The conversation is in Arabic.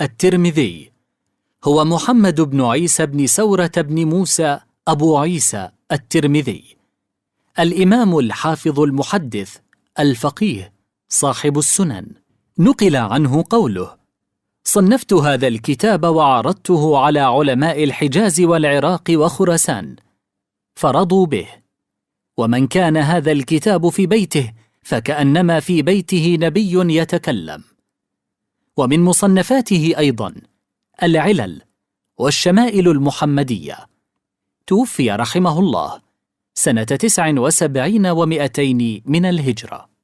الترمذي هو محمد بن عيسى بن سورة بن موسى أبو عيسى الترمذي الإمام الحافظ المحدث الفقيه صاحب السنن نقل عنه قوله صنفت هذا الكتاب وعرضته على علماء الحجاز والعراق وخراسان فرضوا به ومن كان هذا الكتاب في بيته فكأنما في بيته نبي يتكلم ومن مصنفاته أيضا العلل والشمائل المحمدية توفي رحمه الله سنة تسع وسبعين ومئتين من الهجرة